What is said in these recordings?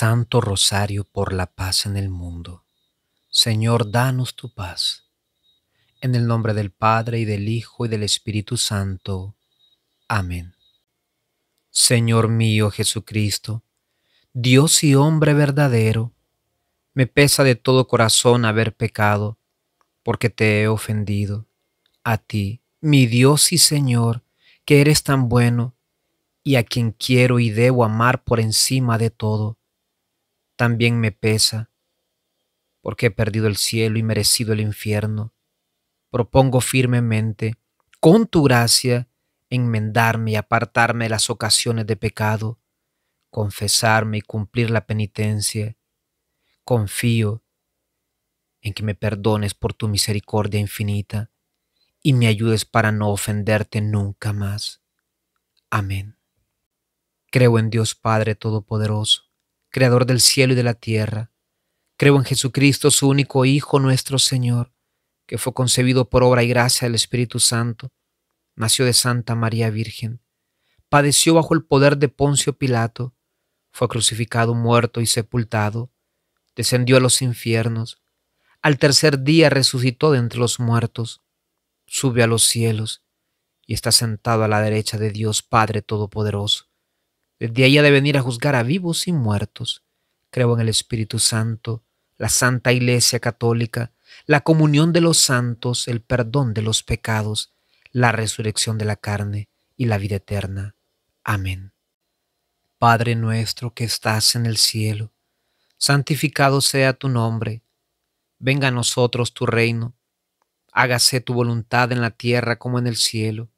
Santo Rosario por la paz en el mundo. Señor, danos tu paz. En el nombre del Padre y del Hijo y del Espíritu Santo. Amén. Señor mío Jesucristo, Dios y hombre verdadero, me pesa de todo corazón haber pecado, porque te he ofendido. A ti, mi Dios y Señor, que eres tan bueno, y a quien quiero y debo amar por encima de todo, también me pesa, porque he perdido el cielo y merecido el infierno. Propongo firmemente, con tu gracia, enmendarme y apartarme de las ocasiones de pecado, confesarme y cumplir la penitencia. Confío en que me perdones por tu misericordia infinita y me ayudes para no ofenderte nunca más. Amén. Creo en Dios Padre Todopoderoso Creador del cielo y de la tierra. Creo en Jesucristo, su único Hijo, nuestro Señor, que fue concebido por obra y gracia del Espíritu Santo, nació de Santa María Virgen, padeció bajo el poder de Poncio Pilato, fue crucificado, muerto y sepultado, descendió a los infiernos, al tercer día resucitó de entre los muertos, sube a los cielos y está sentado a la derecha de Dios Padre Todopoderoso desde ha de venir a juzgar a vivos y muertos. Creo en el Espíritu Santo, la Santa Iglesia Católica, la comunión de los santos, el perdón de los pecados, la resurrección de la carne y la vida eterna. Amén. Padre nuestro que estás en el cielo, santificado sea tu nombre. Venga a nosotros tu reino. Hágase tu voluntad en la tierra como en el cielo.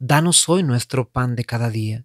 Danos hoy nuestro pan de cada día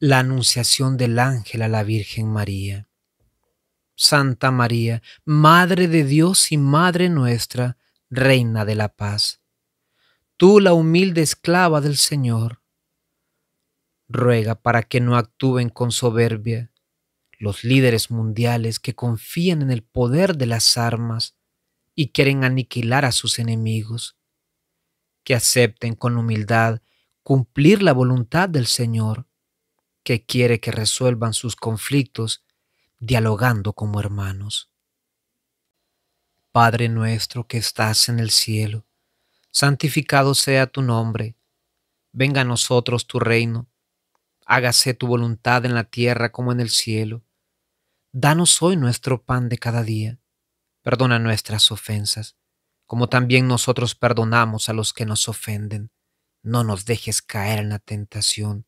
la anunciación del ángel a la Virgen María. Santa María, Madre de Dios y Madre nuestra, Reina de la Paz, tú la humilde esclava del Señor, ruega para que no actúen con soberbia los líderes mundiales que confían en el poder de las armas y quieren aniquilar a sus enemigos, que acepten con humildad cumplir la voluntad del Señor que quiere que resuelvan sus conflictos dialogando como hermanos. Padre nuestro que estás en el cielo, santificado sea tu nombre, venga a nosotros tu reino, hágase tu voluntad en la tierra como en el cielo. Danos hoy nuestro pan de cada día, perdona nuestras ofensas, como también nosotros perdonamos a los que nos ofenden. No nos dejes caer en la tentación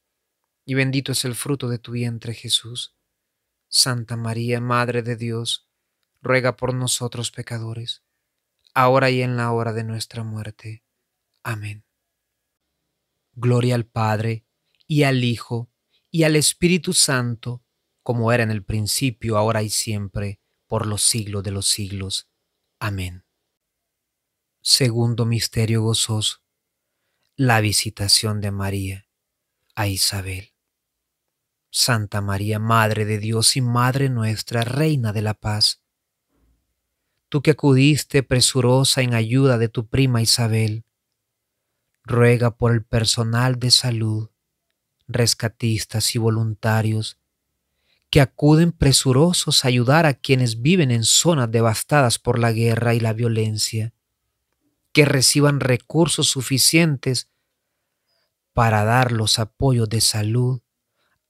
y bendito es el fruto de tu vientre Jesús. Santa María, Madre de Dios, ruega por nosotros pecadores, ahora y en la hora de nuestra muerte. Amén. Gloria al Padre, y al Hijo, y al Espíritu Santo, como era en el principio, ahora y siempre, por los siglos de los siglos. Amén. Segundo misterio gozoso, la visitación de María a Isabel. Santa María, Madre de Dios y Madre nuestra, Reina de la Paz, tú que acudiste presurosa en ayuda de tu prima Isabel, ruega por el personal de salud, rescatistas y voluntarios, que acuden presurosos a ayudar a quienes viven en zonas devastadas por la guerra y la violencia, que reciban recursos suficientes para dar los apoyos de salud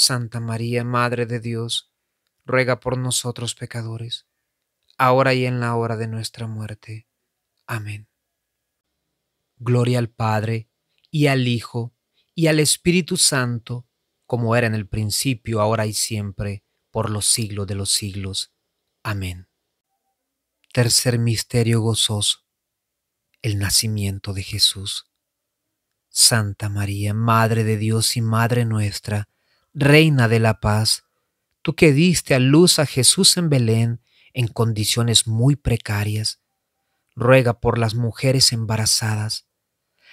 Santa María, Madre de Dios, ruega por nosotros pecadores, ahora y en la hora de nuestra muerte. Amén. Gloria al Padre, y al Hijo, y al Espíritu Santo, como era en el principio, ahora y siempre, por los siglos de los siglos. Amén. Tercer misterio gozoso, el nacimiento de Jesús. Santa María, Madre de Dios y Madre nuestra, Reina de la Paz, tú que diste a luz a Jesús en Belén en condiciones muy precarias, ruega por las mujeres embarazadas,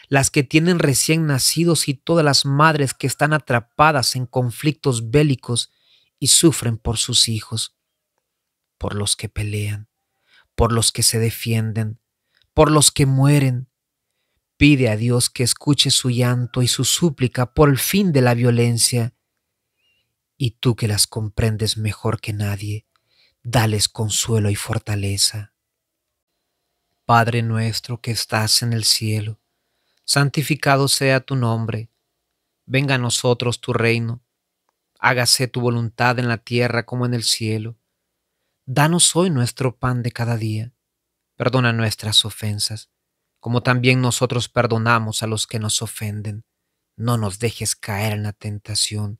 las que tienen recién nacidos y todas las madres que están atrapadas en conflictos bélicos y sufren por sus hijos, por los que pelean, por los que se defienden, por los que mueren. Pide a Dios que escuche su llanto y su súplica por el fin de la violencia y tú que las comprendes mejor que nadie, dales consuelo y fortaleza. Padre nuestro que estás en el cielo, santificado sea tu nombre, venga a nosotros tu reino, hágase tu voluntad en la tierra como en el cielo. Danos hoy nuestro pan de cada día, perdona nuestras ofensas, como también nosotros perdonamos a los que nos ofenden. No nos dejes caer en la tentación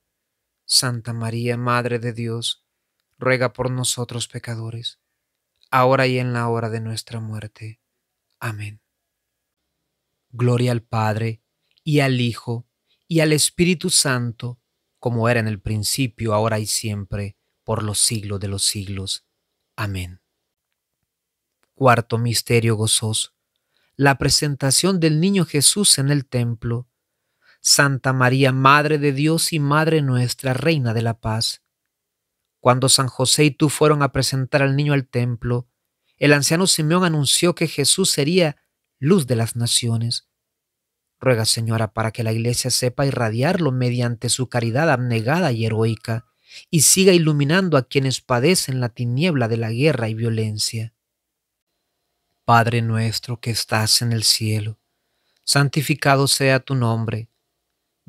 Santa María, Madre de Dios, ruega por nosotros pecadores, ahora y en la hora de nuestra muerte. Amén. Gloria al Padre, y al Hijo, y al Espíritu Santo, como era en el principio, ahora y siempre, por los siglos de los siglos. Amén. Cuarto Misterio Gozoso. La presentación del Niño Jesús en el templo Santa María, Madre de Dios y Madre nuestra, Reina de la Paz. Cuando San José y tú fueron a presentar al niño al templo, el anciano Simeón anunció que Jesús sería luz de las naciones. Ruega, Señora, para que la Iglesia sepa irradiarlo mediante su caridad abnegada y heroica, y siga iluminando a quienes padecen la tiniebla de la guerra y violencia. Padre nuestro que estás en el cielo, santificado sea tu nombre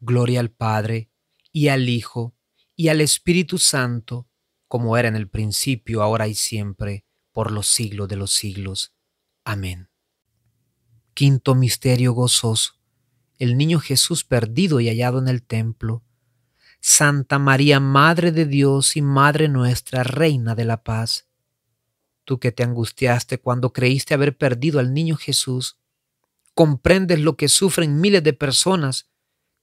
Gloria al Padre, y al Hijo, y al Espíritu Santo, como era en el principio, ahora y siempre, por los siglos de los siglos. Amén. Quinto misterio gozoso. El niño Jesús perdido y hallado en el templo. Santa María, Madre de Dios y Madre nuestra, Reina de la Paz. Tú que te angustiaste cuando creíste haber perdido al niño Jesús, comprendes lo que sufren miles de personas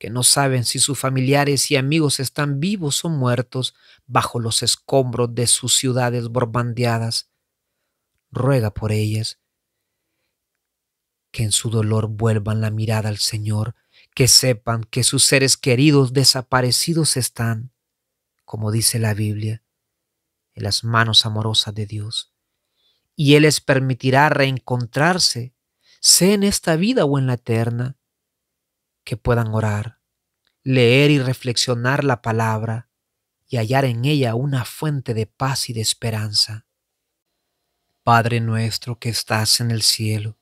que no saben si sus familiares y amigos están vivos o muertos bajo los escombros de sus ciudades borbandeadas. Ruega por ellas, que en su dolor vuelvan la mirada al Señor, que sepan que sus seres queridos desaparecidos están, como dice la Biblia, en las manos amorosas de Dios, y Él les permitirá reencontrarse, sea en esta vida o en la eterna que puedan orar, leer y reflexionar la palabra y hallar en ella una fuente de paz y de esperanza. Padre nuestro que estás en el cielo,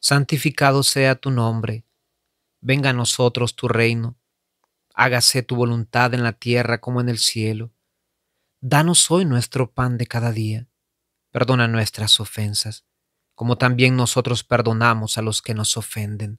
santificado sea tu nombre, venga a nosotros tu reino, hágase tu voluntad en la tierra como en el cielo. Danos hoy nuestro pan de cada día, perdona nuestras ofensas, como también nosotros perdonamos a los que nos ofenden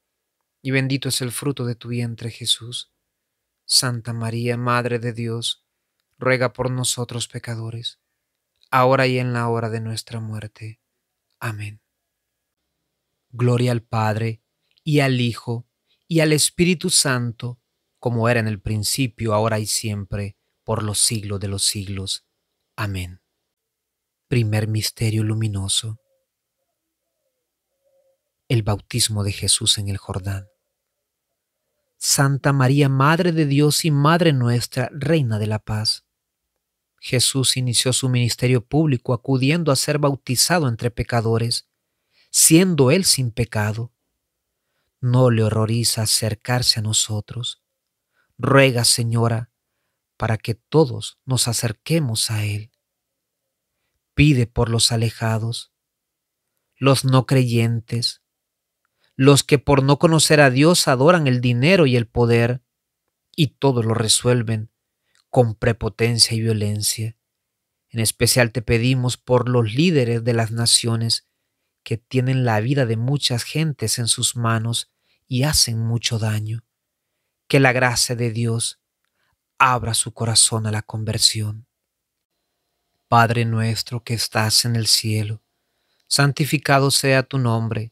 y bendito es el fruto de tu vientre Jesús. Santa María, Madre de Dios, ruega por nosotros pecadores, ahora y en la hora de nuestra muerte. Amén. Gloria al Padre, y al Hijo, y al Espíritu Santo, como era en el principio, ahora y siempre, por los siglos de los siglos. Amén. Primer Misterio Luminoso. El bautismo de Jesús en el Jordán. Santa María, Madre de Dios y Madre nuestra, Reina de la Paz. Jesús inició su ministerio público acudiendo a ser bautizado entre pecadores, siendo él sin pecado. No le horroriza acercarse a nosotros. Ruega, Señora, para que todos nos acerquemos a Él. Pide por los alejados, los no creyentes, los que por no conocer a Dios adoran el dinero y el poder y todo lo resuelven con prepotencia y violencia. En especial te pedimos por los líderes de las naciones que tienen la vida de muchas gentes en sus manos y hacen mucho daño. Que la gracia de Dios abra su corazón a la conversión. Padre nuestro que estás en el cielo, santificado sea tu nombre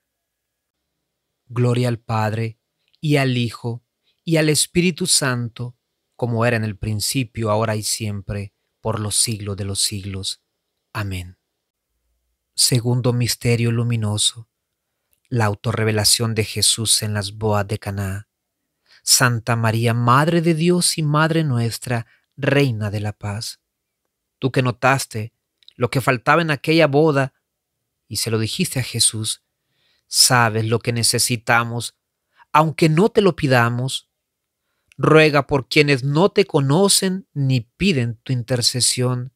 Gloria al Padre, y al Hijo, y al Espíritu Santo, como era en el principio, ahora y siempre, por los siglos de los siglos. Amén. Segundo misterio luminoso. La autorrevelación de Jesús en las Boas de Caná. Santa María, Madre de Dios y Madre nuestra, Reina de la Paz. Tú que notaste lo que faltaba en aquella boda y se lo dijiste a Jesús, sabes lo que necesitamos, aunque no te lo pidamos. Ruega por quienes no te conocen ni piden tu intercesión,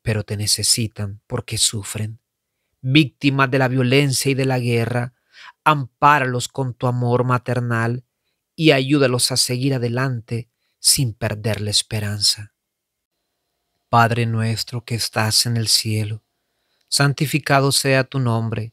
pero te necesitan porque sufren, víctimas de la violencia y de la guerra. Ampáralos con tu amor maternal y ayúdalos a seguir adelante sin perder la esperanza. Padre nuestro que estás en el cielo, santificado sea tu nombre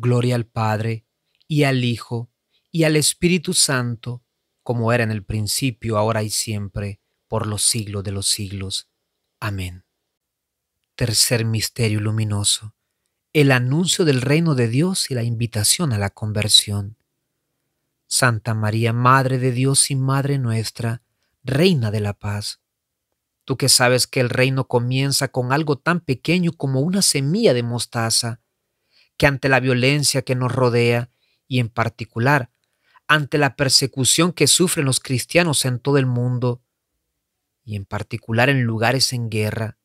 Gloria al Padre, y al Hijo, y al Espíritu Santo, como era en el principio, ahora y siempre, por los siglos de los siglos. Amén. Tercer misterio luminoso. El anuncio del reino de Dios y la invitación a la conversión. Santa María, Madre de Dios y Madre nuestra, Reina de la Paz. Tú que sabes que el reino comienza con algo tan pequeño como una semilla de mostaza, que ante la violencia que nos rodea y en particular ante la persecución que sufren los cristianos en todo el mundo y en particular en lugares en guerra,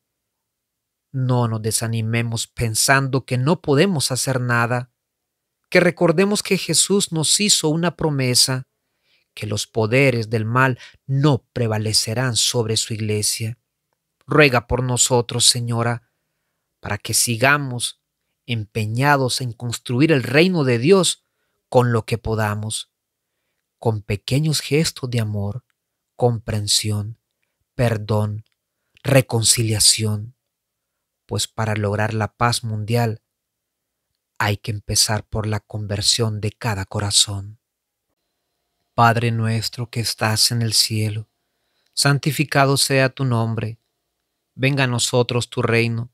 no nos desanimemos pensando que no podemos hacer nada, que recordemos que Jesús nos hizo una promesa, que los poderes del mal no prevalecerán sobre su iglesia. Ruega por nosotros, Señora, para que sigamos empeñados en construir el reino de Dios con lo que podamos, con pequeños gestos de amor, comprensión, perdón, reconciliación, pues para lograr la paz mundial hay que empezar por la conversión de cada corazón. Padre nuestro que estás en el cielo, santificado sea tu nombre, venga a nosotros tu reino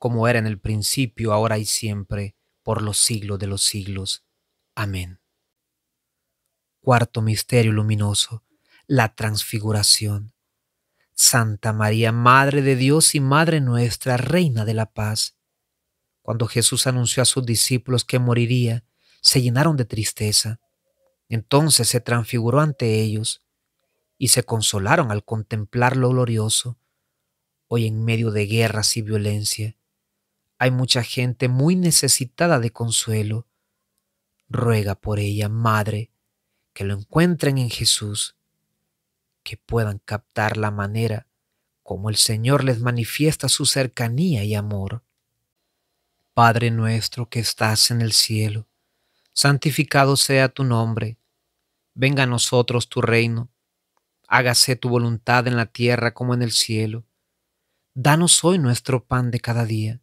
como era en el principio, ahora y siempre, por los siglos de los siglos. Amén. Cuarto misterio luminoso, la transfiguración. Santa María, Madre de Dios y Madre nuestra, Reina de la Paz. Cuando Jesús anunció a sus discípulos que moriría, se llenaron de tristeza. Entonces se transfiguró ante ellos y se consolaron al contemplar lo glorioso, hoy en medio de guerras y violencia, hay mucha gente muy necesitada de consuelo. Ruega por ella, Madre, que lo encuentren en Jesús, que puedan captar la manera como el Señor les manifiesta su cercanía y amor. Padre nuestro que estás en el cielo, santificado sea tu nombre, venga a nosotros tu reino, hágase tu voluntad en la tierra como en el cielo. Danos hoy nuestro pan de cada día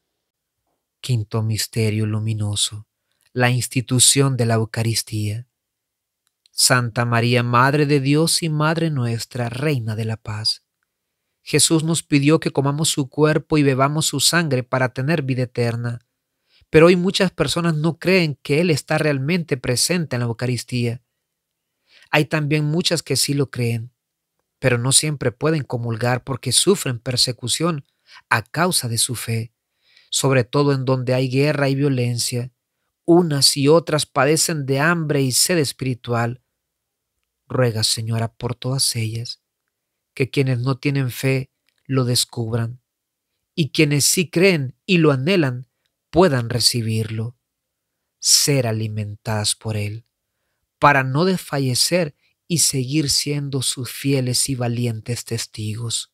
Quinto misterio luminoso, la institución de la Eucaristía. Santa María, Madre de Dios y Madre nuestra, Reina de la Paz. Jesús nos pidió que comamos su cuerpo y bebamos su sangre para tener vida eterna, pero hoy muchas personas no creen que Él está realmente presente en la Eucaristía. Hay también muchas que sí lo creen, pero no siempre pueden comulgar porque sufren persecución a causa de su fe sobre todo en donde hay guerra y violencia, unas y otras padecen de hambre y sed espiritual. Ruega, Señora, por todas ellas, que quienes no tienen fe lo descubran, y quienes sí creen y lo anhelan puedan recibirlo, ser alimentadas por Él, para no desfallecer y seguir siendo sus fieles y valientes testigos.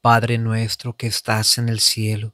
Padre nuestro que estás en el cielo,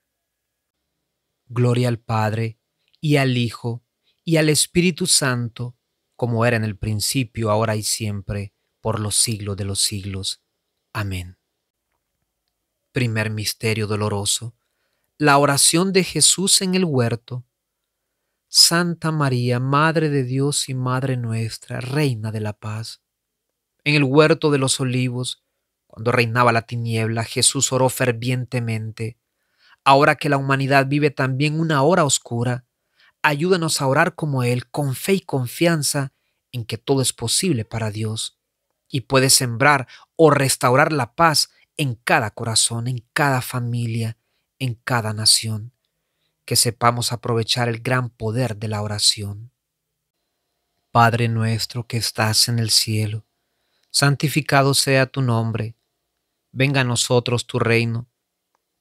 Gloria al Padre, y al Hijo, y al Espíritu Santo, como era en el principio, ahora y siempre, por los siglos de los siglos. Amén. Primer misterio doloroso. La oración de Jesús en el huerto. Santa María, Madre de Dios y Madre nuestra, Reina de la Paz. En el huerto de los olivos, cuando reinaba la tiniebla, Jesús oró fervientemente, Ahora que la humanidad vive también una hora oscura, ayúdanos a orar como Él con fe y confianza en que todo es posible para Dios y puede sembrar o restaurar la paz en cada corazón, en cada familia, en cada nación. Que sepamos aprovechar el gran poder de la oración. Padre nuestro que estás en el cielo, santificado sea tu nombre. Venga a nosotros tu reino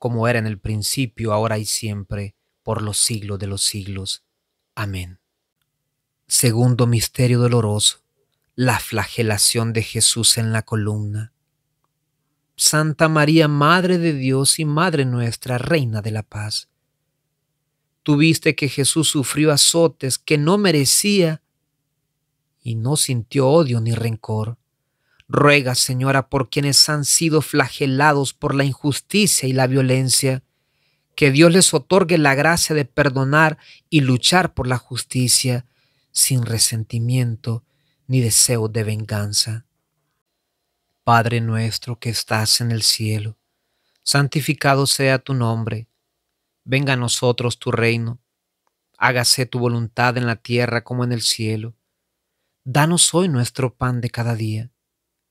como era en el principio, ahora y siempre, por los siglos de los siglos. Amén. Segundo misterio doloroso, la flagelación de Jesús en la columna. Santa María, Madre de Dios y Madre nuestra, Reina de la Paz. Tuviste que Jesús sufrió azotes que no merecía y no sintió odio ni rencor. Ruega, Señora, por quienes han sido flagelados por la injusticia y la violencia, que Dios les otorgue la gracia de perdonar y luchar por la justicia, sin resentimiento ni deseo de venganza. Padre nuestro que estás en el cielo, santificado sea tu nombre, venga a nosotros tu reino, hágase tu voluntad en la tierra como en el cielo. Danos hoy nuestro pan de cada día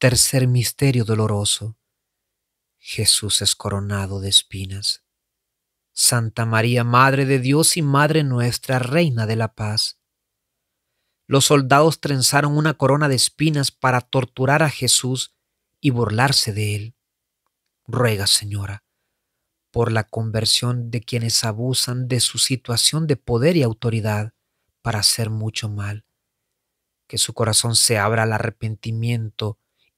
Tercer misterio doloroso. Jesús es coronado de espinas. Santa María, Madre de Dios y Madre nuestra, Reina de la Paz. Los soldados trenzaron una corona de espinas para torturar a Jesús y burlarse de él. Ruega, Señora, por la conversión de quienes abusan de su situación de poder y autoridad para hacer mucho mal. Que su corazón se abra al arrepentimiento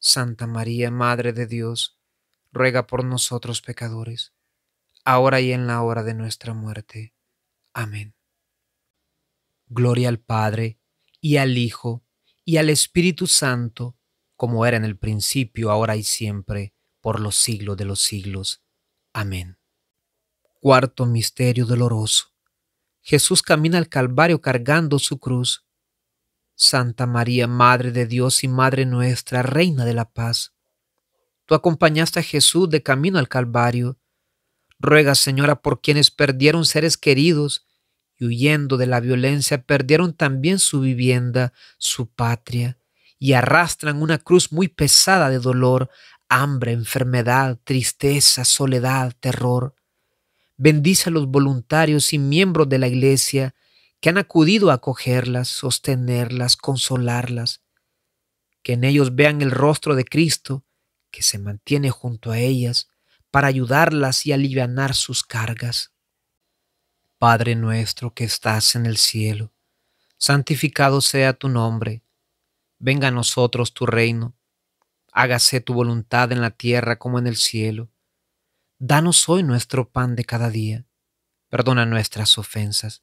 Santa María, Madre de Dios, ruega por nosotros pecadores, ahora y en la hora de nuestra muerte. Amén. Gloria al Padre, y al Hijo, y al Espíritu Santo, como era en el principio, ahora y siempre, por los siglos de los siglos. Amén. Cuarto Misterio Doloroso. Jesús camina al Calvario cargando su cruz. Santa María, Madre de Dios y Madre nuestra, Reina de la Paz, tú acompañaste a Jesús de camino al Calvario. Ruega, Señora, por quienes perdieron seres queridos y huyendo de la violencia perdieron también su vivienda, su patria, y arrastran una cruz muy pesada de dolor, hambre, enfermedad, tristeza, soledad, terror. Bendice a los voluntarios y miembros de la Iglesia que han acudido a acogerlas, sostenerlas, consolarlas, que en ellos vean el rostro de Cristo que se mantiene junto a ellas para ayudarlas y aliviar sus cargas. Padre nuestro que estás en el cielo, santificado sea tu nombre, venga a nosotros tu reino, hágase tu voluntad en la tierra como en el cielo. Danos hoy nuestro pan de cada día, perdona nuestras ofensas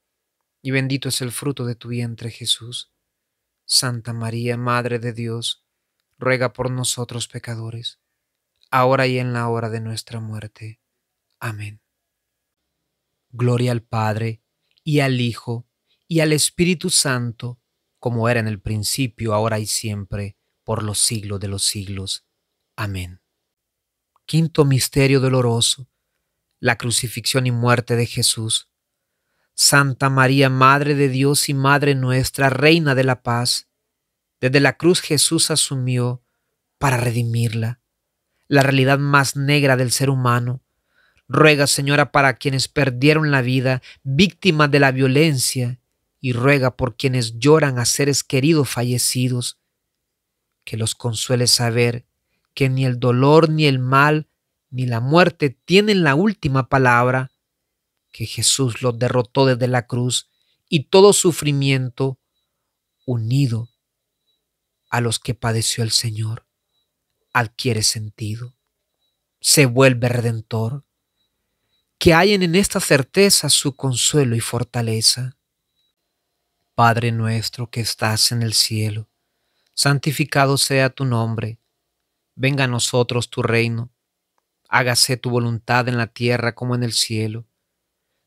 y bendito es el fruto de tu vientre Jesús. Santa María, Madre de Dios, ruega por nosotros pecadores, ahora y en la hora de nuestra muerte. Amén. Gloria al Padre, y al Hijo, y al Espíritu Santo, como era en el principio, ahora y siempre, por los siglos de los siglos. Amén. Quinto Misterio Doloroso. La crucifixión y muerte de Jesús. Santa María, Madre de Dios y Madre nuestra, Reina de la Paz, desde la cruz Jesús asumió para redimirla, la realidad más negra del ser humano. Ruega, Señora, para quienes perdieron la vida, víctimas de la violencia, y ruega por quienes lloran a seres queridos fallecidos, que los consuele saber que ni el dolor, ni el mal, ni la muerte tienen la última palabra, que Jesús los derrotó desde la cruz y todo sufrimiento unido a los que padeció el Señor adquiere sentido, se vuelve redentor, que hallen en esta certeza su consuelo y fortaleza. Padre nuestro que estás en el cielo, santificado sea tu nombre, venga a nosotros tu reino, hágase tu voluntad en la tierra como en el cielo.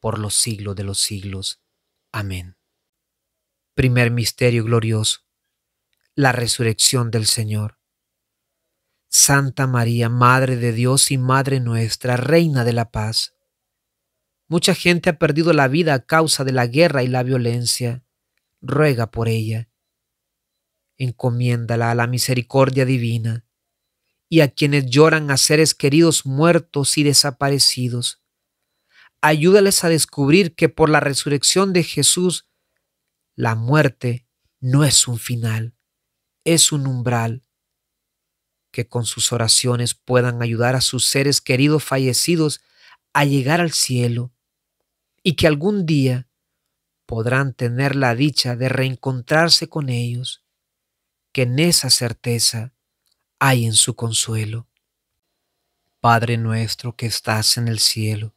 por los siglos de los siglos. Amén. Primer misterio glorioso. La resurrección del Señor. Santa María, Madre de Dios y Madre nuestra, Reina de la Paz. Mucha gente ha perdido la vida a causa de la guerra y la violencia. Ruega por ella. Encomiéndala a la misericordia divina y a quienes lloran a seres queridos muertos y desaparecidos ayúdales a descubrir que por la resurrección de Jesús, la muerte no es un final, es un umbral. Que con sus oraciones puedan ayudar a sus seres queridos fallecidos a llegar al cielo y que algún día podrán tener la dicha de reencontrarse con ellos, que en esa certeza hay en su consuelo. Padre nuestro que estás en el cielo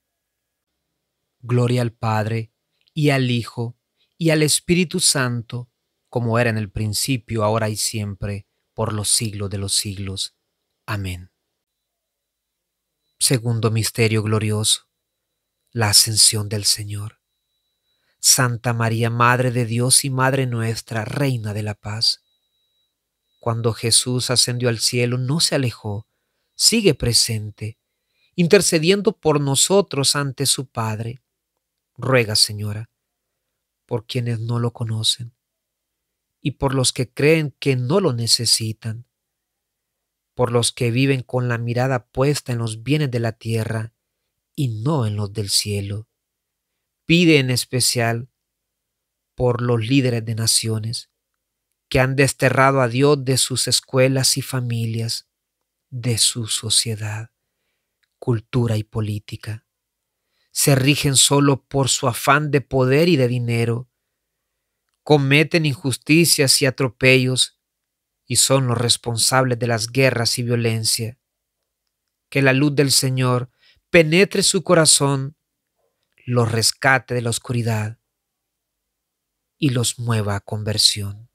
Gloria al Padre, y al Hijo, y al Espíritu Santo, como era en el principio, ahora y siempre, por los siglos de los siglos. Amén. Segundo Misterio Glorioso. La Ascensión del Señor. Santa María, Madre de Dios y Madre nuestra, Reina de la Paz. Cuando Jesús ascendió al cielo, no se alejó, sigue presente, intercediendo por nosotros ante su Padre Ruega, Señora, por quienes no lo conocen y por los que creen que no lo necesitan, por los que viven con la mirada puesta en los bienes de la tierra y no en los del cielo. Pide en especial por los líderes de naciones que han desterrado a Dios de sus escuelas y familias, de su sociedad, cultura y política se rigen solo por su afán de poder y de dinero, cometen injusticias y atropellos y son los responsables de las guerras y violencia. Que la luz del Señor penetre su corazón, los rescate de la oscuridad y los mueva a conversión.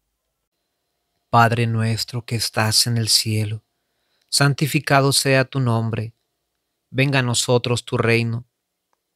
Padre nuestro que estás en el cielo, santificado sea tu nombre, venga a nosotros tu reino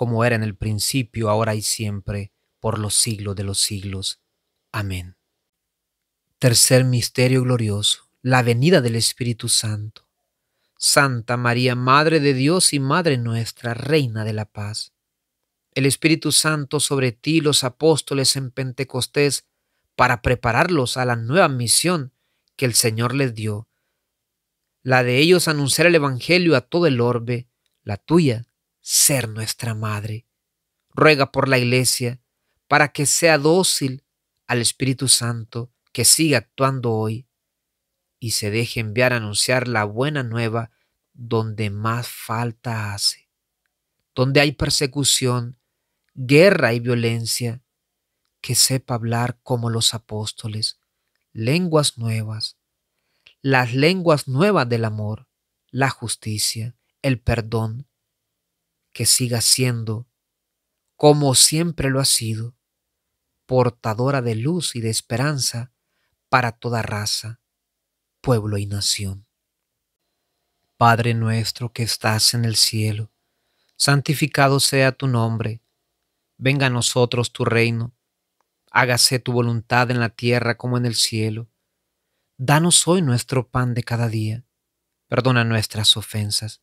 como era en el principio, ahora y siempre, por los siglos de los siglos. Amén. Tercer misterio glorioso, la venida del Espíritu Santo. Santa María, Madre de Dios y Madre nuestra, Reina de la Paz. El Espíritu Santo sobre ti, los apóstoles en Pentecostés, para prepararlos a la nueva misión que el Señor les dio, la de ellos anunciar el Evangelio a todo el orbe, la tuya ser nuestra madre. Ruega por la Iglesia para que sea dócil al Espíritu Santo que siga actuando hoy y se deje enviar a anunciar la buena nueva donde más falta hace, donde hay persecución, guerra y violencia, que sepa hablar como los apóstoles, lenguas nuevas, las lenguas nuevas del amor, la justicia, el perdón, que siga siendo, como siempre lo ha sido, portadora de luz y de esperanza para toda raza, pueblo y nación. Padre nuestro que estás en el cielo, santificado sea tu nombre, venga a nosotros tu reino, hágase tu voluntad en la tierra como en el cielo. Danos hoy nuestro pan de cada día, perdona nuestras ofensas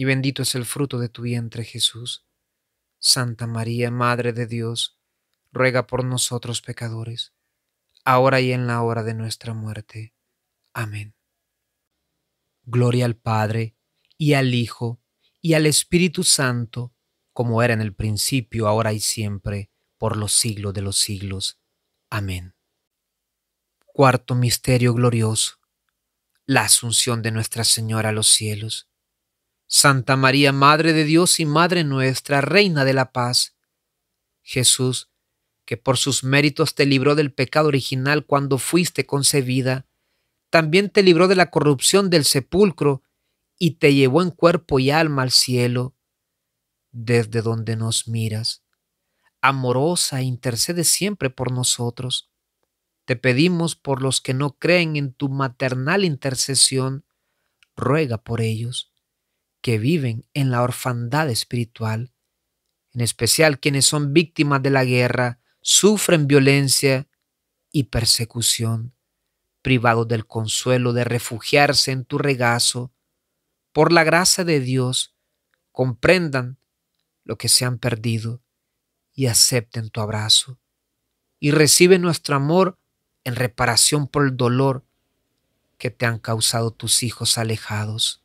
y bendito es el fruto de tu vientre Jesús. Santa María, Madre de Dios, ruega por nosotros pecadores, ahora y en la hora de nuestra muerte. Amén. Gloria al Padre, y al Hijo, y al Espíritu Santo, como era en el principio, ahora y siempre, por los siglos de los siglos. Amén. Cuarto Misterio Glorioso. La Asunción de Nuestra Señora a los cielos. Santa María, Madre de Dios y Madre nuestra, Reina de la Paz. Jesús, que por sus méritos te libró del pecado original cuando fuiste concebida, también te libró de la corrupción del sepulcro y te llevó en cuerpo y alma al cielo, desde donde nos miras. Amorosa, intercede siempre por nosotros. Te pedimos por los que no creen en tu maternal intercesión, ruega por ellos que viven en la orfandad espiritual, en especial quienes son víctimas de la guerra, sufren violencia y persecución, privados del consuelo de refugiarse en tu regazo, por la gracia de Dios, comprendan lo que se han perdido y acepten tu abrazo. Y recibe nuestro amor en reparación por el dolor que te han causado tus hijos alejados.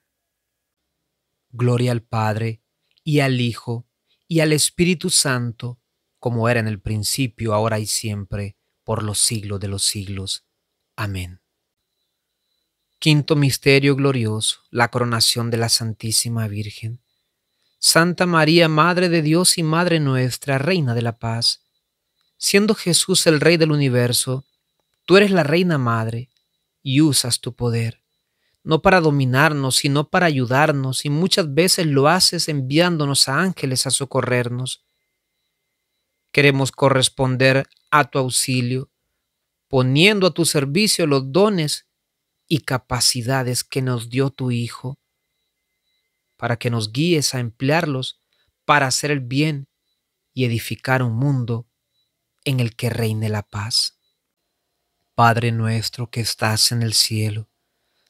Gloria al Padre, y al Hijo, y al Espíritu Santo, como era en el principio, ahora y siempre, por los siglos de los siglos. Amén. Quinto Misterio Glorioso, la coronación de la Santísima Virgen. Santa María, Madre de Dios y Madre nuestra, Reina de la Paz, siendo Jesús el Rey del universo, tú eres la Reina Madre y usas tu poder no para dominarnos, sino para ayudarnos, y muchas veces lo haces enviándonos a ángeles a socorrernos. Queremos corresponder a tu auxilio, poniendo a tu servicio los dones y capacidades que nos dio tu Hijo, para que nos guíes a emplearlos para hacer el bien y edificar un mundo en el que reine la paz. Padre nuestro que estás en el cielo,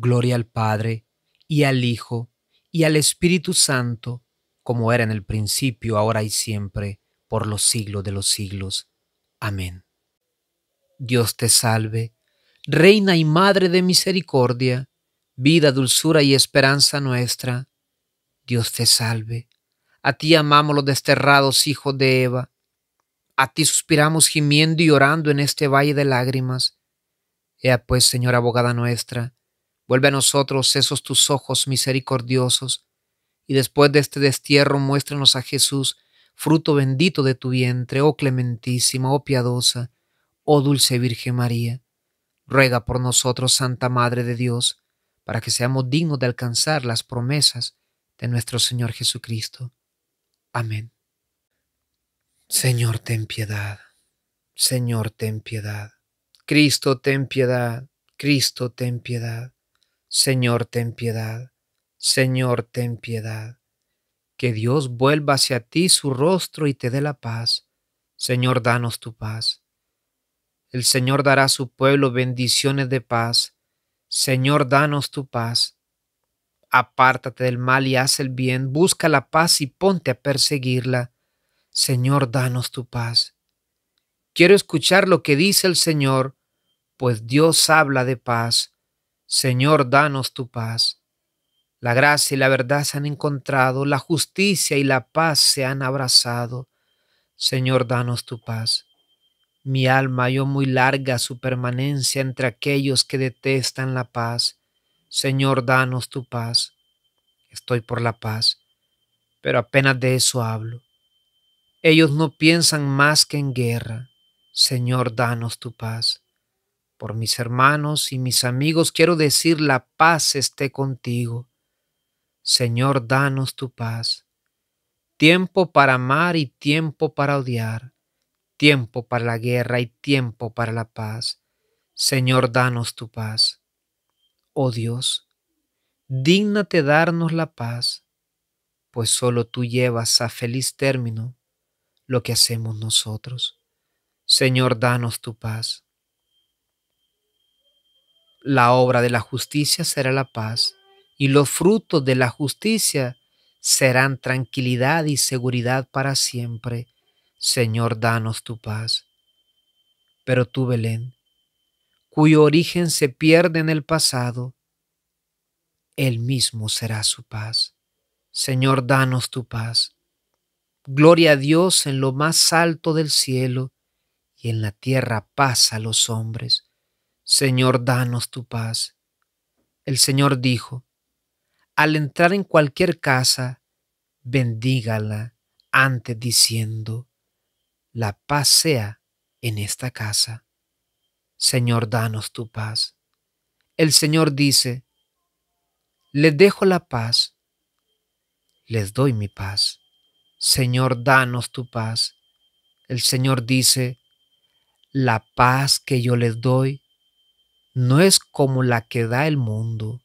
Gloria al Padre, y al Hijo, y al Espíritu Santo, como era en el principio, ahora y siempre, por los siglos de los siglos. Amén. Dios te salve, Reina y Madre de Misericordia, vida, dulzura y esperanza nuestra. Dios te salve. A ti amamos los desterrados hijos de Eva. A ti suspiramos gimiendo y orando en este valle de lágrimas. Ea pues, Señora abogada nuestra, Vuelve a nosotros esos tus ojos misericordiosos, y después de este destierro muéstranos a Jesús, fruto bendito de tu vientre, oh clementísima, oh piadosa, oh dulce Virgen María. Ruega por nosotros, Santa Madre de Dios, para que seamos dignos de alcanzar las promesas de nuestro Señor Jesucristo. Amén. Señor, ten piedad. Señor, ten piedad. Cristo, ten piedad. Cristo, ten piedad. Señor, ten piedad, Señor, ten piedad. Que Dios vuelva hacia ti su rostro y te dé la paz. Señor, danos tu paz. El Señor dará a su pueblo bendiciones de paz. Señor, danos tu paz. Apártate del mal y haz el bien, busca la paz y ponte a perseguirla. Señor, danos tu paz. Quiero escuchar lo que dice el Señor, pues Dios habla de paz. Señor, danos tu paz. La gracia y la verdad se han encontrado, la justicia y la paz se han abrazado. Señor, danos tu paz. Mi alma halló muy larga su permanencia entre aquellos que detestan la paz. Señor, danos tu paz. Estoy por la paz, pero apenas de eso hablo. Ellos no piensan más que en guerra. Señor, danos tu paz por mis hermanos y mis amigos, quiero decir la paz esté contigo. Señor, danos tu paz. Tiempo para amar y tiempo para odiar. Tiempo para la guerra y tiempo para la paz. Señor, danos tu paz. Oh Dios, dignate darnos la paz, pues solo tú llevas a feliz término lo que hacemos nosotros. Señor, danos tu paz. La obra de la justicia será la paz y los frutos de la justicia serán tranquilidad y seguridad para siempre. Señor, danos tu paz. Pero tú, Belén, cuyo origen se pierde en el pasado, Él mismo será su paz. Señor, danos tu paz. Gloria a Dios en lo más alto del cielo y en la tierra paz a los hombres. Señor, danos tu paz. El Señor dijo, al entrar en cualquier casa, bendígala antes diciendo, la paz sea en esta casa. Señor, danos tu paz. El Señor dice, les dejo la paz, les doy mi paz. Señor, danos tu paz. El Señor dice, la paz que yo les doy, no es como la que da el mundo.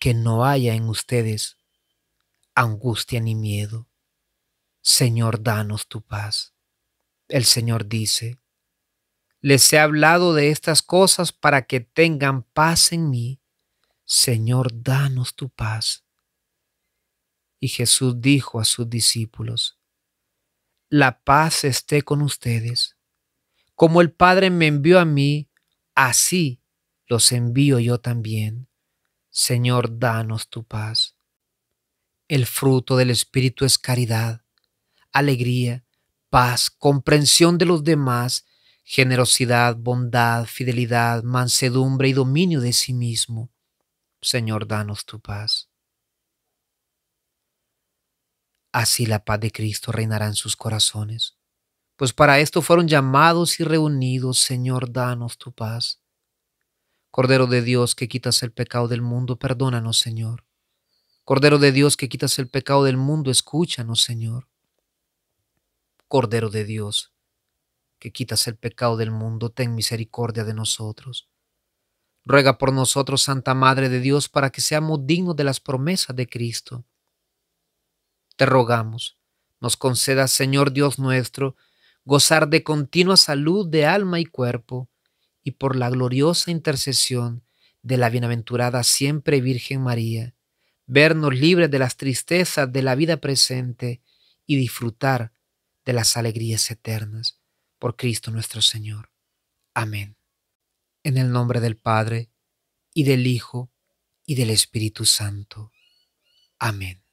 Que no haya en ustedes angustia ni miedo. Señor, danos tu paz. El Señor dice, les he hablado de estas cosas para que tengan paz en mí. Señor, danos tu paz. Y Jesús dijo a sus discípulos, la paz esté con ustedes. Como el Padre me envió a mí, así los envío yo también. Señor, danos tu paz. El fruto del Espíritu es caridad, alegría, paz, comprensión de los demás, generosidad, bondad, fidelidad, mansedumbre y dominio de sí mismo. Señor, danos tu paz. Así la paz de Cristo reinará en sus corazones pues para esto fueron llamados y reunidos, Señor, danos tu paz. Cordero de Dios que quitas el pecado del mundo, perdónanos, Señor. Cordero de Dios que quitas el pecado del mundo, escúchanos, Señor. Cordero de Dios que quitas el pecado del mundo, ten misericordia de nosotros. Ruega por nosotros, Santa Madre de Dios, para que seamos dignos de las promesas de Cristo. Te rogamos, nos conceda, Señor Dios nuestro, gozar de continua salud de alma y cuerpo, y por la gloriosa intercesión de la bienaventurada siempre Virgen María, vernos libres de las tristezas de la vida presente y disfrutar de las alegrías eternas por Cristo nuestro Señor. Amén. En el nombre del Padre, y del Hijo, y del Espíritu Santo. Amén.